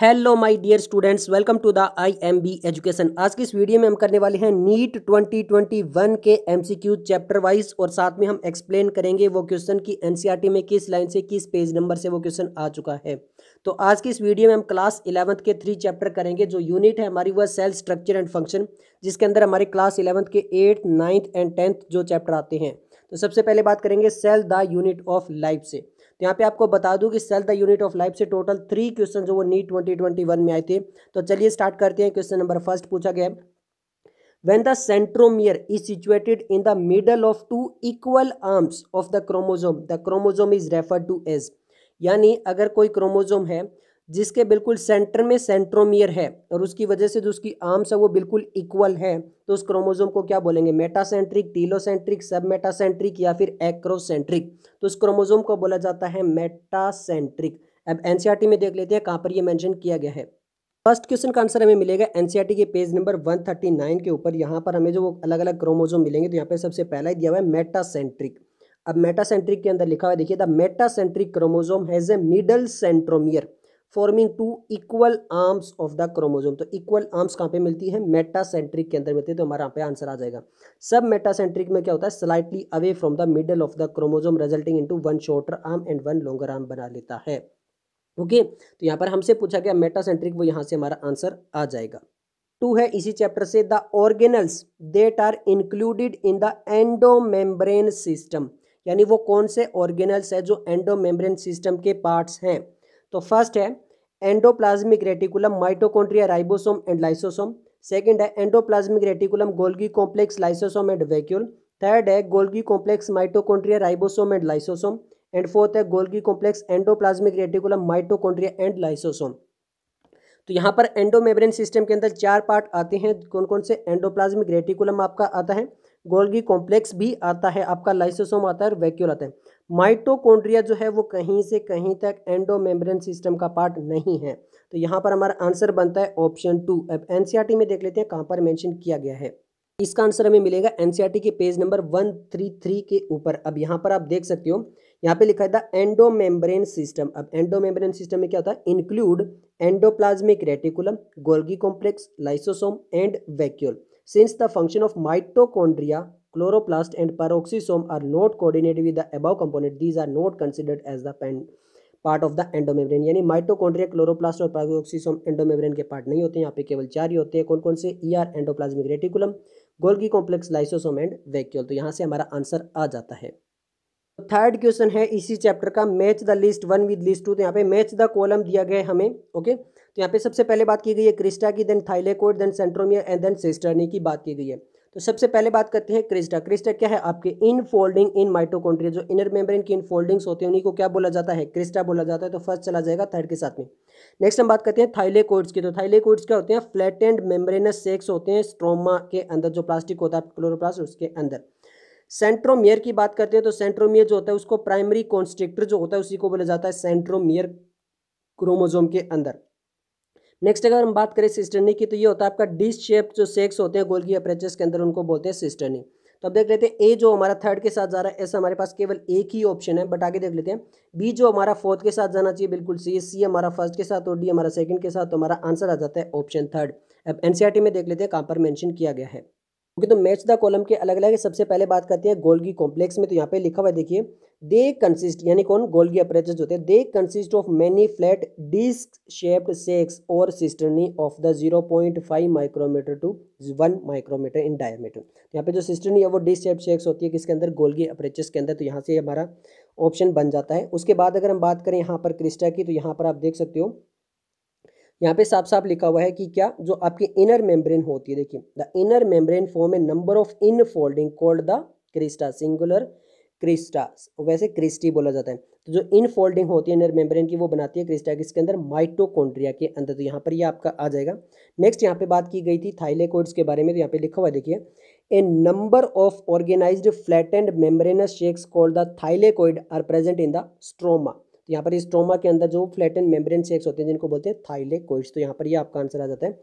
Hello my dear students welcome to the IMB education आज की इस वीडियो में हम करने वाले हैं नीट 2021 के एमसीक्यू चैप्टर वाइज और साथ में हम एक्सप्लेन करेंगे वो क्वेश्चन की एनसीईआरटी e में किस लाइन से किस पेज नंबर से वो क्वेश्चन आ चुका है तो आज की इस वीडियो में हम क्लास इलेवंथ के थ्री चैप्टर करेंगे जो यूनिट है हमारी वह सेल स्ट्रक्चर एंड फंक्शन जिसके अंदर हमारे क्लास इलेवंथ के एट्थ नाइन्थ एंड टेंथ जो चैप्टर आते हैं तो सबसे पहले बात करेंगे cell the unit of life से तो यहाँ पे आपको बता दूं कि cell the unit of life से टोटल थ्री क्वेश्चन जो वो नीट ट्वेंटी ट्वेंटी वन में आए थे तो चलिए स्टार्ट करते हैं क्वेश्चन नंबर फर्स्ट पूछा गया when the centromere is situated in the middle of two equal arms of the chromosome the chromosome is refer to as यानी अगर कोई क्रोमोजोम है जिसके बिल्कुल सेंटर में सेंट्रोमियर है और उसकी वजह से जो उसकी आर्म्स है वो बिल्कुल इक्वल है तो उस क्रोमोजोम को क्या बोलेंगे मेटासेंट्रिक टीलोसेंट्रिक सब मेटासेंट्रिक या फिर एक्रोसेंट्रिक तो उस क्रोमोजोम को बोला जाता है मेटासेंट्रिक अब एनसीईआरटी में देख लेते हैं कहाँ पर ये मैंशन किया गया है फर्स्ट क्वेश्चन का आंसर हमें मिलेगा एनसीईआरटी के पेज नंबर वन के ऊपर यहाँ पर हमें जो वो अलग अलग क्रोमोजोम मिलेंगे तो यहाँ पर सबसे पहला ही दिया हुआ है मेटासेंट्रिक अब मेटासेंट्रिक के अंदर लिखा हुआ है देखिए the metacentric chromosome has a middle centromere forming two equal arms of the chromosome तो इक्वल आर्म्स कहाँ पे मिलती है मेटासेंट्रिक के अंदर मिलती है तो हमारा यहाँ पे आंसर आ जाएगा सब मेटासेंट्रिक में क्या होता है slightly away from the middle of the chromosome resulting into one shorter arm and one longer arm बना लेता है ओके तो यहाँ पर हमसे पूछा गया मेटासेंट्रिक वो यहाँ से हमारा आंसर आ जाएगा टू है इसी चैप्टर से the organelles that are included in the endomembrane system यानी वो कौन से ऑर्गेनल्स है जो एंडोमेम्ब्रेन सिस्टम के पार्ट्स हैं तो फर्स्ट है endoplasmic reticulum mitochondria ribosome and lysosome second है endoplasmic reticulum Golgi complex lysosome and vacuole third है Golgi complex mitochondria ribosome and lysosome and fourth है Golgi complex endoplasmic reticulum mitochondria and lysosome तो यहाँ पर एंडोमेब्रेन system के अंदर चार part आते हैं कौन कौन से एंडोप्लाज्मिक रेटिकुलम आपका आता है गोल्गी कॉम्प्लेक्स भी आता है आपका लाइसोसोम आता है और वैक्यूल आता है माइटोकॉन्ड्रिया जो है वो कहीं से कहीं तक एंडोमेम्ब्रेन सिस्टम का पार्ट नहीं है तो यहाँ पर हमारा आंसर बनता है ऑप्शन टू अब एनसीईआरटी में देख लेते हैं कहाँ पर मेंशन किया गया है इसका आंसर हमें मिलेगा एनसीईआरटी के पेज नंबर 133 के ऊपर अब यहाँ पर आप देख सकते हो यहाँ पे लिखा था एंडोमेम्ब्रेन सिस्टम अब एंडोमेम्ब्रेन सिस्टम में क्या होता है include endoplasmic reticulum Golgi complex lysosome and vacuole since the function of mitochondria chloroplast and peroxisome are not coordinated with the above component these are not considered as the pen part of the endomembrane यानी mitochondria chloroplast और पैरोक्सीसोम एंडोमेब्रेन के part नहीं होते हैं यहाँ पे केवल चार ही होते हैं कौन कौन से E R endoplasmic reticulum Golgi complex lysosome and vacuole तो यहाँ से हमारा आंसर आ जाता है थर्ड क्वेश्चन है इसी चैप्टर का match the list one with list two तो यहाँ पे मैच द कॉलम दिया गया हमें ओके तो यहाँ पे सबसे पहले बात की गई है क्रिस्टा की then thylakoid then centromere and then cisternae की बात की गई है तो सबसे पहले बात करते हैं क्रिस्टा क्रिस्टा क्या है आपके इन फोल्डिंग इन माइटोकॉन्ड्रिया जो इनर मेम्ब्रेन की इन फोल्डिंग्स होती हैं उन्हीं को क्या बोला जाता है क्रिस्टा बोला जाता है तो फर्स्ट चला जाएगा थर्ड के साथ में नेक्स्ट हम बात करते हैं थाइलेकोइड्स की तो थाइलेकोइड्स क्या होते हैं एंड मेम्ब्रेनस सेक्स होते हैं स्ट्रोमा के अंदर जो प्लास्टिक होता है क्लोरोप्लास्ट उसके अंदर सेंट्रोमियर की बात करते हैं तो सेंट्रोमियर जो होता है उसको प्राइमरी कॉन्स्ट्रिक्टर जो होता है उसी को बोला जाता है सेंट्रोमियर क्रोमोजोम के अंदर नेक्स्ट अगर हम बात करें सिस्टर्नी की तो ये होता है आपका डिस शेप जो सेक्स होते हैं गोल्गी अप्रेचर्स के अंदर उनको बोलते हैं सिस्टर्नी तो अब देख लेते हैं ए जो हमारा थर्ड के साथ जा रहा है ऐसा हमारे पास केवल एक ही ऑप्शन है बट आगे देख लेते हैं बी जो हमारा फोर्थ के साथ जाना चाहिए बिल्कुल सी सी हमारा फर्स्ट के साथ और डी हमारा सेकंड के साथ तो हमारा आंसर आ जाता है ऑप्शन थर्ड अब एनसीईआरटी e में देख लेते हैं कहाँ पर मेंशन किया गया है ओके तो मैच द कॉलम के अलग अलग सबसे पहले बात करते हैं गोल्गी कॉम्प्लेक्स में तो यहाँ पे लिखा हुआ है देखिए दे कंसिस्ट यानी कौन गोल्गी अपरेचर्स होते हैं they consist of many flat disc shaped sacs or cisternae of the zero point five micrometer to one micrometer in diameter यहाँ पे जो सिस्टर्नी है वो डिस्क शेप सेक्स होती है किसके अंदर गोल्गी अपरेचर्स के अंदर तो यहाँ से हमारा ऑप्शन बन जाता है उसके बाद अगर हम बात करें यहाँ पर क्रिस्टा की तो यहाँ पर आप देख सकते हो यहाँ पे साफ साफ लिखा हुआ है कि क्या जो आपकी इनर मेम्ब्रेन होती है देखिए the inner membrane form a number of infolding called the crista singular crista वैसे क्रिस्टी बोला जाता है तो जो इन फोल्डिंग होती है इनर मेम्ब्रेन की वो बनाती है क्रिस्टा किसके अंदर माइटोकॉन्ड्रिया के अंदर तो यहाँ पर ये यह आपका आ जाएगा नेक्स्ट यहाँ पे बात की गई थी थाइलेकोड्स के बारे में तो यहाँ पे लिखा हुआ देखिए a number of organise flat and membranous sacs called the thylakoid are present in the stroma तो यहाँ पर इस के अंदर जो फ्लैटन मेम्ब्रेन सेक्स होते हैं जिनको बोलते हैं थाइलेकोइड्स तो यहाँ पर ये यह आपका आंसर आ जाता है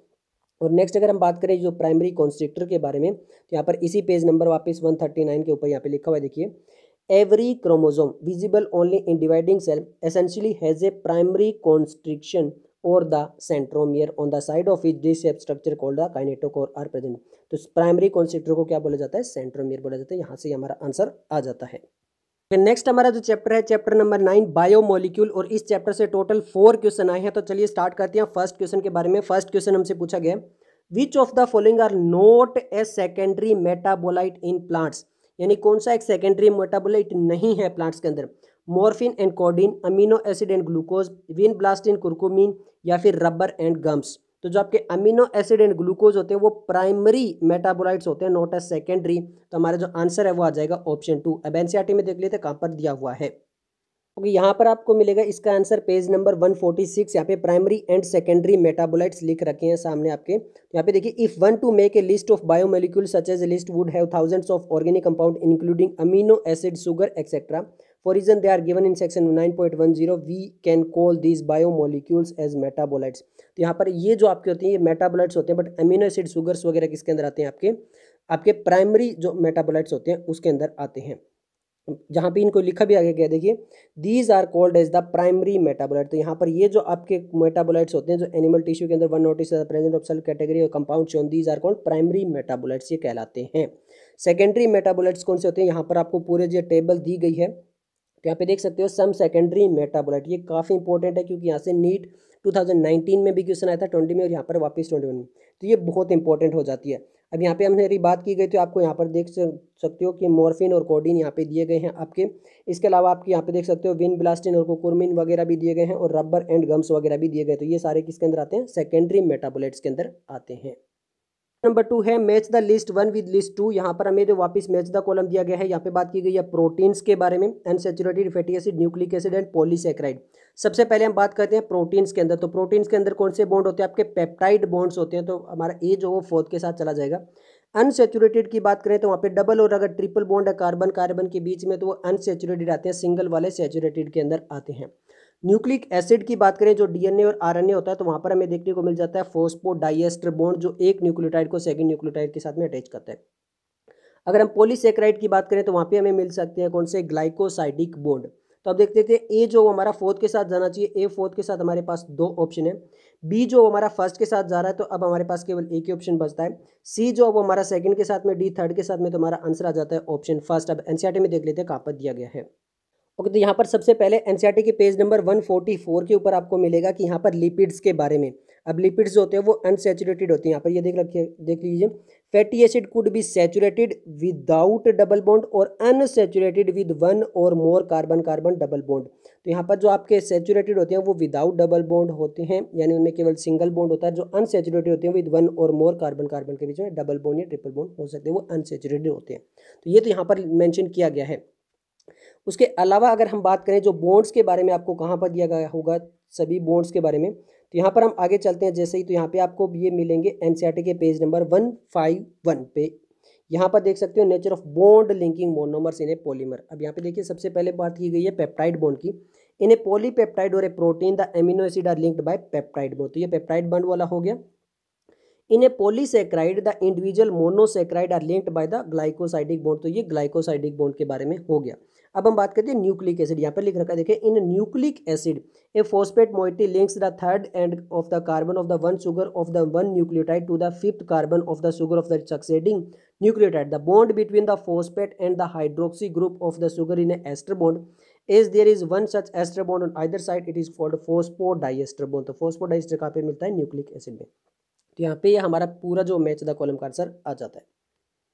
और नेक्स्ट अगर हम बात करें जो प्राइमरी कॉन्स्ट्रिक्टर के बारे में तो यहाँ पर इसी पेज नंबर वापस 139 के ऊपर यहाँ पे लिखा हुआ है देखिए every chromosome visible only in dividing cell essentially has a primary constriction or the centromere on the side of is dish shape structure called the kinetochore are present तो प्राइमरी कॉन्स्ट्रिक्टर को क्या बोला जाता है सेंट्रोमियर बोला जाता है यहाँ से हमारा आंसर आ जाता है नेक्स्ट हमारा जो चैप्टर है chapter number nine biomolecule और इस चैप्टर से टोटल फोर क्वेश्चन आए हैं तो चलिए स्टार्ट करते हैं फर्स्ट क्वेश्चन के बारे में फर्स्ट क्वेश्चन हमसे पूछा गया which of the following are not a secondary metabolite in plants यानी कौन सा एक सेकेंडरी मेटाबोलाइट नहीं है प्लांट्स के अंदर morphine and codeine amino acid and glucose vinblastine curcumin या फिर रबर एंड गम्स तो जो आपके अमीनो एसिड एंड ग्लूकोज होते हैं वो प्राइमरी मेटाबोलाइट्स होते हैं नॉट ए सेकेंडरी तो हमारा जो आंसर है वो आ जाएगा ऑप्शन टू अब एन e में देख लेते कहाँ पर दिया हुआ है ओके okay, यहाँ पर आपको मिलेगा इसका answer page number 146 forty six यहाँ पे प्राइमरी एंड सेकेंडरी मेटाबोलाइट्स लिख रखे हैं सामने आपके तो यहाँ पे देखिए if one to make a list of biomolecule such as list would have thousands of organic compound including amino acid sugar etcetera For reason they are given in section 9.10 we can call these biomolecules as metabolites. तो यहाँ पर ये जो आपके होते हैं ये metabolites होते हैं बट अमीनो एसिड शुगर्स वगैरह किसके अंदर आते हैं आपके आपके प्राइमरी जो मेटाबोलाइट्स होते हैं उसके अंदर आते हैं जहाँ पे इनको लिखा भी आगे गया देखिए these are called as the primary metabolite तो यहाँ पर ये जो आपके मेटाबोलाइट्स होते हैं जो एनिमल टिश्यू के अंदर one notice present of cell category or compound shown these are called primary metabolites ये कहलाते हैं सेकेंडरी मेटाबोलाइट्स कौन से होते हैं यहाँ पर आपको पूरे जो टेबल दी गई है तो यहाँ पे देख सकते हो सम सेकेंडरी मेटाबोलाइट ये काफ़ी इंपॉर्टेंट है क्योंकि यहाँ से नीट 2019 में भी क्वेश्चन आया था 20 में और यहाँ पर वापस 21 में तो ये बहुत इंपॉर्टेंट हो जाती है अब यहाँ पे हमने बात की गई तो आपको यहाँ पर देख सकते हो कि मॉर्फिन और कोडिन यहाँ पे दिए गए हैं आपके इसके अलावा आपके यहाँ पे देख सकते हो विन ब्लास्टिन और कोकुरमिन वगैरह भी दिए गए हैं और रबर एंड गम्स वगैरह भी दिए गए तो ये सारे किसके अंदर आते हैं सेकेंडरी मेटाबोलाइट्स के अंदर आते हैं नंबर टू है match the list one with list two यहाँ पर हमें जो वापस मैच द कॉलम दिया गया है यहाँ पे बात की गई है प्रोटीन्स के बारे में unsaturated fatty acid nucleic acid and polysaccharide सबसे पहले हम बात करते हैं प्रोटीन्स के अंदर तो प्रोटीन्स के अंदर कौन से बॉन्ड होते हैं आपके पेप्टाइड बॉन्ड्स होते हैं तो हमारा ए जो वो फोर्थ के साथ चला जाएगा अनसेचुरेटेड की बात करें तो वहाँ पे डबल और अगर ट्रिपल बॉन्ड है कार्बन कार्बन के बीच में तो वो अनसेचुरेटेड आते हैं सिंगल वाले सेचुरेटेड के अंदर आते हैं न्यूक्लिक एसिड की बात करें जो डीएनए और आरएनए होता है तो वहाँ पर हमें देखने को मिल जाता है फोस्पोडाइएस्टर बॉन्ड जो एक न्यूक्लियोटाइड को सेकंड न्यूक्लियोटाइड के साथ में अटैच करता है अगर हम पोलीसेक्राइड की बात करें तो वहाँ पे हमें मिल सकते हैं कौन से ग्लाइकोसाइडिक बोन्ड तो अब देख देखते थे ए जो हमारा फोर्थ के साथ जाना चाहिए ए फोर्थ के साथ हमारे पास दो ऑप्शन है बी जो हमारा फर्स्ट के साथ जा रहा है तो अब हमारे पास केवल एक ही ऑप्शन बचता है सी जो अब हमारा सेकंड के साथ में डी थर्ड के साथ में तो हमारा आंसर आ जाता है ऑप्शन फर्स्ट अब एनसीईआरटी में देख लेते हैं कहाँ पर दिया गया है ओके तो यहाँ पर सबसे पहले एन के पेज नंबर 144 के ऊपर आपको मिलेगा कि यहाँ पर लिपिड्स के बारे में अब लिपिड्स जो होते हैं वो अनसेचुरेटेड होते हैं यहाँ पर ये देख रखिए देख लीजिए fatty acid could be saturated without double bond or unsaturated with one or more carbon carbon double bond तो यहाँ पर जो आपके सेचुरेटेड होते हैं वो विदाउट डबल बॉन्ड होते हैं यानी उनमें केवल सिंगल बॉन्ड होता है जो अनसेचुरेटेड होते हैं with one or more carbon carbon के बीच में डबल बॉन्ड या ट्रिपल बॉन्ड हो सकते हैं वो अनसेचुरेटेड होते हैं तो ये तो यहाँ पर मैंशन किया गया है उसके अलावा अगर हम बात करें जो बॉन्ड्स के बारे में आपको कहाँ पर दिया गया होगा सभी बॉन्ड्स के बारे में तो यहाँ पर हम आगे चलते हैं जैसे ही तो यहाँ पर आपको ये मिलेंगे एन e के page number one five one पे यहाँ पर देख सकते हो nature of bond linking monomers in a polymer अब यहाँ पे देखिए सबसे पहले बात की गई है पेप्टाइड बॉन्ड की इन a polypeptide or a protein the amino acid are linked by peptide bond तो ये पेप्टाइड बॉन्ड वाला हो गया in a polysaccharide the individual monosaccharide are linked by the glycosidic bond तो ये ग्लाइकोसाइडिक बॉन्ड के बारे में हो गया अब हम बात करते हैं न्यूक्लिक एसिड यहाँ पर लिख रखा है देखिए in nucleic acid a phosphate moiety links the third end of the carbon of the one sugar of the one nucleotide to the fifth carbon of the sugar of the succeeding nucleotide the bond between the phosphate and the hydroxy group of the sugar in ester bond is there is one such ester bond on either side it is called diester bond तो diester कहाँ पर मिलता है nucleic acid में तो यहाँ पे हमारा पूरा जो मैच द कॉलम का आंसर आ जाता है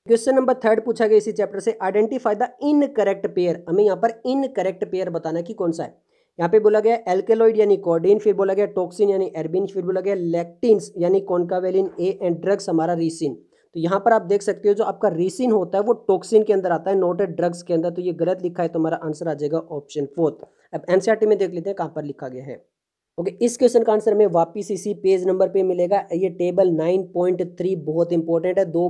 क्वेश्चन नंबर थर्ड पूछा गया इसी चैप्टर से आइडेंटिफाई द इनकरेक्ट पेयर हमें यहाँ पर इनकरेक्ट पेयर बताना कि कौन सा है यहाँ पे बोला गया एल्केलॉइड यानी कॉर्डिन फिर बोला गया टॉक्सिन यानी एरबिन फिर बोला गया लेक्टिन्स यानी कॉन्कावेलिन ए एंड ड्रग्स हमारा रीसिन तो यहाँ पर आप देख सकते हो जो आपका रीसिन होता है वो टॉक्सिन के अंदर आता है नोट ड्रग्स के अंदर तो ये गलत लिखा है तो हमारा आंसर आ जाएगा ऑप्शन फोर्थ अब एनसीआरटी e में देख लेते हैं कहाँ पर लिखा गया है ओके इस क्वेश्चन का आंसर हमें वापिस इसी पेज नंबर पे मिलेगा ये टेबल नाइन पॉइंट थ्री बहुत इंपॉर्टेंट है दो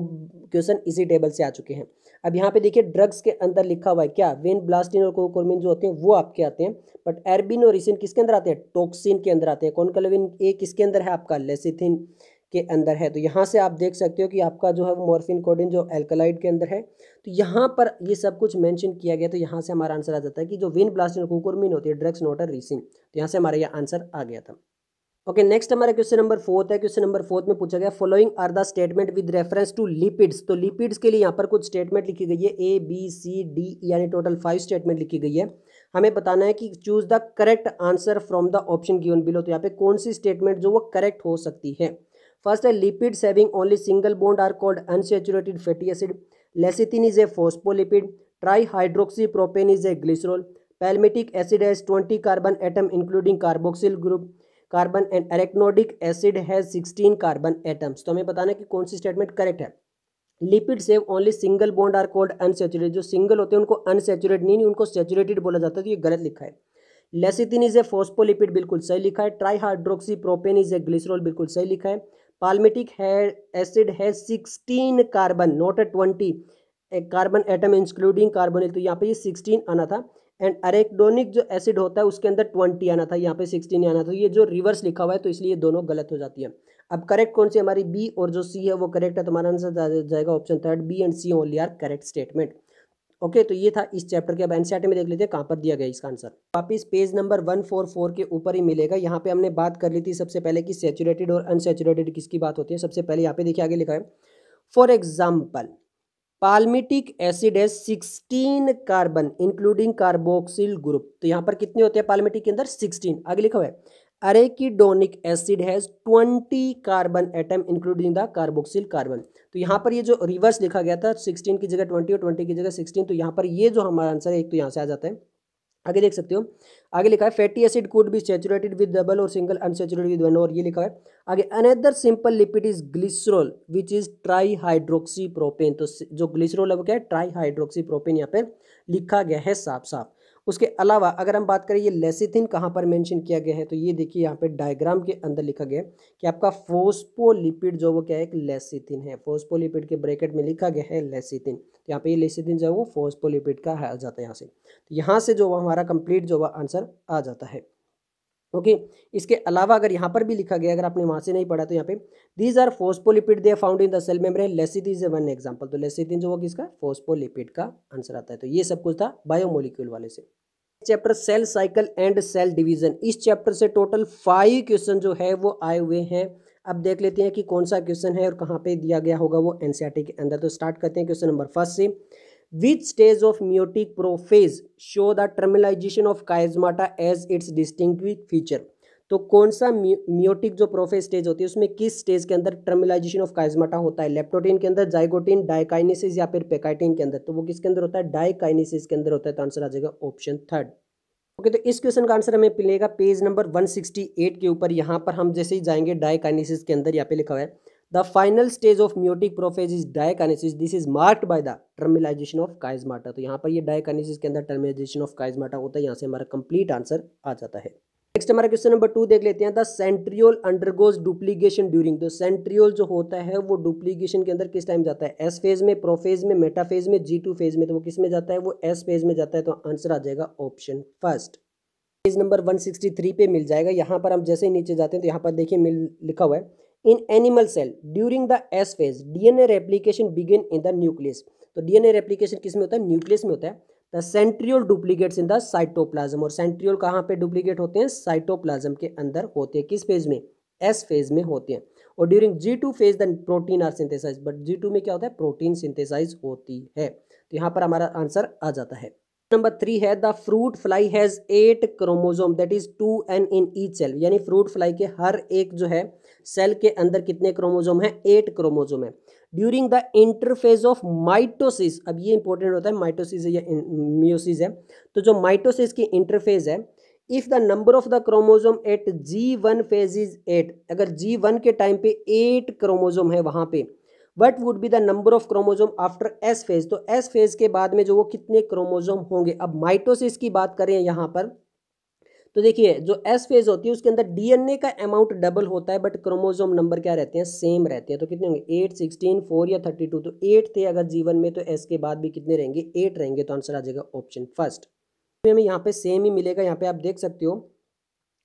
क्वेश्चन इसी टेबल से आ चुके हैं अब यहाँ पे देखिए ड्रग्स के अंदर लिखा हुआ है क्या वेन ब्लास्टिन और कोकोरमिन जो होते हैं वो आपके आते हैं बट एरबिन और रिसिन किसके अंदर आते हैं टॉक्सिन के अंदर आते हैं कौन ए किसके अंदर है आपका लेसिथिन के अंदर है तो यहाँ से आप देख सकते हो कि आपका जो है वो मॉर्फिन कोडिन जो एल्कलाइड के अंदर है तो यहाँ पर ये सब कुछ मेंशन किया गया तो यहाँ से हमारा आंसर आ जाता है कि जो विन ब्लास्टिन कुकुरमिन होती है ड्रग्स नोटर रीसिन तो यहाँ से हमारा ये आंसर आ गया था ओके नेक्स्ट हमारा क्वेश्चन नंबर फोर्थ है क्वेश्चन नंबर फोर्थ में पूछा गया following are the statement with reference to lipids तो लिपिड्स के लिए यहाँ पर कुछ स्टेटमेंट लिखी गई है ए बी सी डी यानी टोटल फाइव स्टेटमेंट लिखी गई है हमें बताना है कि choose the correct answer from the option given below तो यहाँ पे कौन सी स्टेटमेंट जो वो करेक्ट हो सकती है First, only single only single bond are called unsaturated fatty acid. Lecithin is a phospholipid. Trihydroxypropane is a glycerol. Palmitic acid has 20 carbon atom including carboxyl group. Carbon and एरेक्नोडिक acid has sixteen carbon atoms तो हमें बताना कि कौन सी statement correct है lipid save only single bond are called unsaturated जो single होते हैं उनको अनसेचुरेट नहीं, उनको सेचुरेटेड बोला जाता है तो ये गलत लिखा है लेसिथिन इज ए फोस्पोलिपिड बिल्कुल सही लिखा है trihydroxy propane is a glycerol बिल्कुल सही लिखा है पालमेटिक है एसिड है sixteen carbon not a twenty carbon atom including carbonyl तो यहाँ पे ये सिक्सटीन आना था एंड अरेक्डोनिक जो एसिड होता है उसके अंदर ट्वेंटी आना था यहाँ पे सिक्सटीन आना था तो ये जो रिवर्स लिखा हुआ है तो इसलिए दोनों गलत हो जाती है अब करेक्ट कौन सी हमारी बी और जो सी है वो करेक्ट है तुम्हारा तो आंसर जाएगा option third B and C only are correct statement okay तो ये था इस चैप्टर के अब एनसीआरटी में देख लेते हैं कहाँ पर दिया गया इसका आंसर वापिस page number one four four के ऊपर ही मिलेगा यहाँ पे हमने बात कर ली थी सबसे पहले कि सेचुरेटेड और अनसेचुरेटेड किसकी बात होती है सबसे पहले यहाँ पे देखिए आगे लिखा है फॉर एग्जाम्पल पालमिटिक एसिड है sixteen carbon including carboxyl group तो यहाँ पर कितने होते हैं पालमिटिक के अंदर सिक्सटीन आगे लिखा हुआ है arachidonic acid has twenty carbon atom including the carboxyl carbon तो यहाँ पर ये जो रिवर्स लिखा गया था सिक्सटीन की जगह ट्वेंटी और ट्वेंटी की जगह सिक्सटीन तो यहाँ पर ये जो हमारा आंसर है एक तो यहाँ से आ जाता है आगे देख सकते हो आगे लिखा है fatty acid could be saturated with double or single unsaturated with one or ये लिखा है आगे another simple lipid is glycerol which is trihydroxy propane तो जो ग्लिसरोल है वो क्या है ट्राई हाइड्रोक्सी प्रोपेन यहाँ पर लिखा गया है साफ साफ उसके अलावा अगर हम बात करें ये लेसिथिन कहाँ पर मेंशन किया गया है तो ये देखिए यहाँ पे डायग्राम के अंदर लिखा गया है कि आपका फोस्पोलिपिड जो वो क्या है एक लेसिथिन है फोस्पोलिपिड के ब्रैकेट में लिखा गया है लेसिथिन तो यहाँ पे ये लेसिथिन जो है वो फोस्पोलिपिड का आ जाता है यहाँ से तो यहाँ से जो हमारा कंप्लीट जो आंसर आ जाता है ओके okay. इसके अलावा अगर यहाँ पर भी लिखा गया अगर आपने वहाँ से नहीं पढ़ा तो यहाँ पे these are phospholipid they found in the cell membrane lecithin is a one example तो लेसिथिन जो होगा इसका फोस्पोलिपिड का आंसर आता है तो ये सब कुछ था बायोमोलिक्यूल वाले से chapter cell cycle and cell division इस चैप्टर से टोटल फाइव क्वेश्चन जो है वो आए हुए हैं अब देख लेते हैं कि कौन सा क्वेश्चन है और कहाँ पे दिया गया होगा वो एनसीआरटी के अंदर तो स्टार्ट करते हैं क्वेश्चन नंबर फर्स्ट से Which stage of meiotic prophase show the terminalization of chiasmata as its distinctive feature? तो कौन सा मियोटिक जो प्रोफेज स्टेज होती है उसमें किस स्टेज के अंदर टर्मिलाइजेशन ऑफ काइजमाटा होता है लेप्टोटीन के अंदर जाइगोटीन डाइकाइनेसिस या फिर पेकाइटीन के अंदर तो वो किसके अंदर होता है डाइकाइनेसिस के अंदर होता है तो आंसर आ जाएगा ऑप्शन थर्ड ओके तो इस क्वेश्चन का आंसर हमें मिलेगा पेज नंबर 168 के ऊपर यहाँ पर हम जैसे ही जाएंगे डाइकाइनेसिस के अंदर यहाँ पे लिखा हुआ है the final stage of meiotic prophase is diakinesis. This is marked by the terminalisation of chiasmata तो यहाँ पर ये diakinesis के अंदर टर्मिलाइजेशन ऑफ काइजमाटा होता है यहाँ से हमारा कंप्लीट आंसर आ जाता है नेक्स्ट हमारा क्वेश्चन नंबर टू देख लेते हैं the centriole undergoes duplication during the centriole जो होता है वो डुप्लीकेशन के अंदर किस टाइम जाता है एस फेज में प्रोफेज में मेटाफेज में जी टू फेज में तो वो किस में जाता है वो एस फेज में जाता है तो आंसर आ जाएगा ऑप्शन फर्स्ट पेज नंबर 163 पे मिल जाएगा यहाँ पर हम जैसे ही नीचे जाते हैं तो यहाँ पर देखिए मिल लिखा हुआ है cell during the S phase D N A replication begin in the nucleus तो ए रेप्लीकेशन किस में होता है न्यूक्लियस में होता है the centriole duplicates in the cytoplasm और सेंट्रियल कहाँ पे डुप्लीकेट होते हैं साइटोप्लाज्म के अंदर होते हैं किस फेज में एस फेज में होते हैं और during G two phase the protein are synthesise but G two में क्या होता है प्रोटीन सिंथेसाइज होती है तो यहाँ पर हमारा आंसर आ जाता है नंबर थ्री है the fruit fly has eight chromosome that is two N in each cell यानी फ्रूट फ्लाई के हर एक जो है सेल के अंदर कितने क्रोमोजोम हैं एट क्रोमोजोम है during the interphase of mitosis अब ये इंपॉर्टेंट होता है माइटोसिस या मियोसिस है तो जो माइटोसिस की इंटरफेज है if the number of the chromosome at G one phase is eight अगर जी वन के टाइम पे एट क्रोमोजोम है वहां पे what would be the number of chromosome after S phase तो एस फेज के बाद में जो वो कितने क्रोमोजोम होंगे अब माइटोसिस की बात करें यहाँ पर तो देखिए जो एस फेज होती है उसके अंदर डीएनए का अमाउंट डबल होता है बट क्रोमोजोम नंबर क्या रहते हैं सेम रहते हैं तो कितने होंगे एट सिक्सटीन फोर या थर्टी टू तो एट थे अगर जीवन में तो एस के बाद भी कितने रहेंगे एट रहेंगे तो आंसर आ जाएगा ऑप्शन फर्स्ट तो हमें यहाँ पे सेम ही मिलेगा यहाँ पे आप देख सकते हो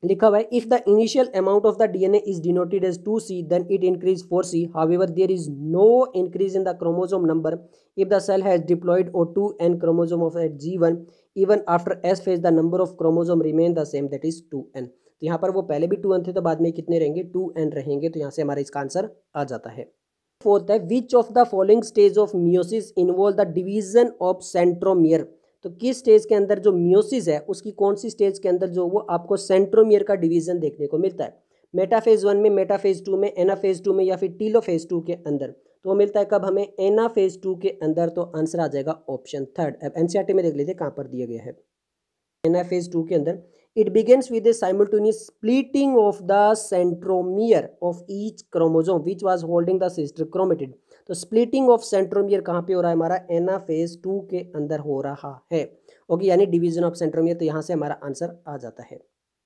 लिखा हुआ है if the initial amount of the DNA is denoted as two C then it increase four C ever there is no increase in the chromosome number if the cell has diploid or two N chromosome of at G one even after S phase the number of chromosome remain the same that is two N तो यहाँ पर वो पहले भी to N थे तो बाद में कितने रहेंगे टू एन रहेंगे तो यहाँ से हमारा इसका आंसर आ जाता है फोर्थ है which of the following stage of meiosis involve the division of centromere तो किस स्टेज के अंदर जो म्योसिस है उसकी कौन सी स्टेज के अंदर जो वो आपको सेंट्रोमियर का डिवीजन देखने को मिलता है मेटाफेज वन में मेटाफेज टू में एनाफेज टू में या फिर टीलोफेज टू के अंदर तो मिलता है कब हमें एनाफेज टू के अंदर तो आंसर आ जाएगा ऑप्शन थर्ड अब एन में देख लीजिए कहाँ पर दिया गया है एनाफेज टू के अंदर it begins with a simultaneous splitting of the centromere of each chromosome which was holding the sister chromatid तो स्प्लिटिंग ऑफ सेंट्रोमियर कहाँ पे हो रहा है हमारा एना फेज टू के अंदर हो रहा है ओके यानी डिवीजन ऑफ सेंट्रोमियर तो यहाँ से हमारा आंसर आ जाता है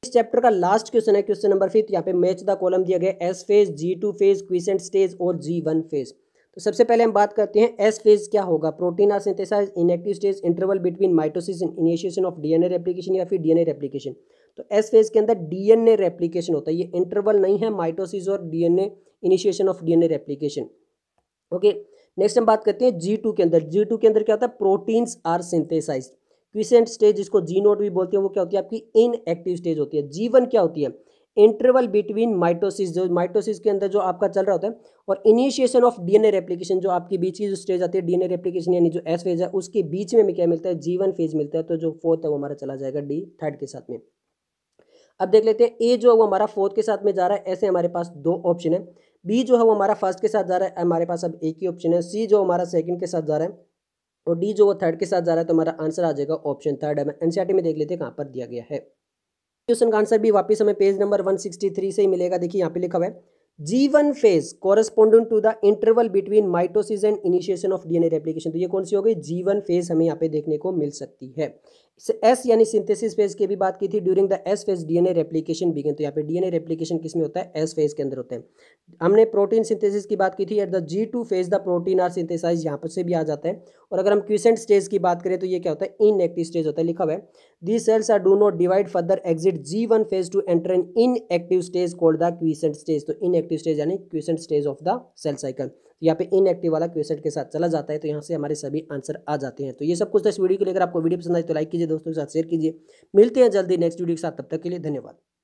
इस चैप्टर का लास्ट क्वेश्चन है क्वेश्चन नंबर फिफ्थ यहाँ पे मैच द कॉलम दिया गया S phase G two phase quiescent stage और जी वन फेज तो सबसे पहले हम बात करते हैं एस फेज क्या होगा protein are synthesise inactive stage interval between mitosis and initiation of DNA replication या फिर डीएनए रेप्लिकेशन तो एस फेज के अंदर डीएनए रेप्लिकेशन होता है ये इंटरवल नहीं है माइटोसिस और DNA initiation of DNA replication okay next हम बात करते हैं जी टू के अंदर जी टू के अंदर क्या होता है proteins are synthesise quiescent stage जिसको जी नोट भी बोलते हैं वो क्या होती है आपकी इनएक्टिव स्टेज होती है जी वन क्या होती है इंटरवल बिटवीन माइटोसिस जो माइटोसिस के अंदर जो आपका चल रहा होता है और इनिशिएशन ऑफ डीएनए रेप्लिकेशन जो आपके बीच की जो स्टेज आती है डीएनए रेप्लिकेशन यानी जो एस फेज है उसके बीच में, में क्या मिलता है जीवन फेज मिलता है तो जो फोर्थ है वो हमारा चला जाएगा डी थर्ड के साथ में अब देख लेते हैं ए जो है वो हमारा फोर्थ के साथ में जा रहा है ऐसे हमारे पास दो ऑप्शन है बी जो है वो हमारा फर्स्ट के साथ जा रहा है हमारे पास अब एक ही ऑप्शन है सी जो हमारा सेकंड के साथ जा रहा है और डी जो वो थर्ड के साथ जा रहा है तो हमारा आंसर आ जाएगा ऑप्शन थर्ड है एनसीआरटी e में देख लेते हैं कहाँ पर दिया गया है क्वेश्चन का आंसर भी वापस हमें पेज नंबर वन से ही मिलेगा देखिए यहाँ पे लिखा हुआ है G one phase corresponding to the interval between mitosis and initiation of DNA replication तो ये कौन सी हो गई जीवन फेज हमें यहाँ पे देखने को मिल सकती है एस यानी सिंथेसिस फेज की भी बात की थी during the S phase DNA replication begin तो यहाँ पे डीएनए रेप्लिकेशन किस में होता है एस फेज के अंदर होते हैं हमने प्रोटीन सिंथेसिस की बात की थी at the G two phase the protein are synthesise यहाँ पर से भी आ जाता है और अगर हम क्यूसेंट स्टेज की बात करें तो ये क्या होता है इन एक्टिव स्टेज होता है लिखा हुआ है the cells are do not divide further exit G one phase to enter an inactive stage called the quiescent stage तो इन एक्टिव स्टेज यानी quiescent stage of the cell cycle तो यहाँ पे इनएक्टिव वाला question के साथ चला जाता है तो यहाँ से हमारे सभी आंसर आ जाते हैं तो ये सब कुछ इस वीडियो को लेकर आपको वीडियो पसंद आए तो लाइक कीजिए दोस्तों के साथ शेयर कीजिए मिलते हैं जल्दी नेक्स्ट वीडियो के साथ तब तक के लिए धन्यवाद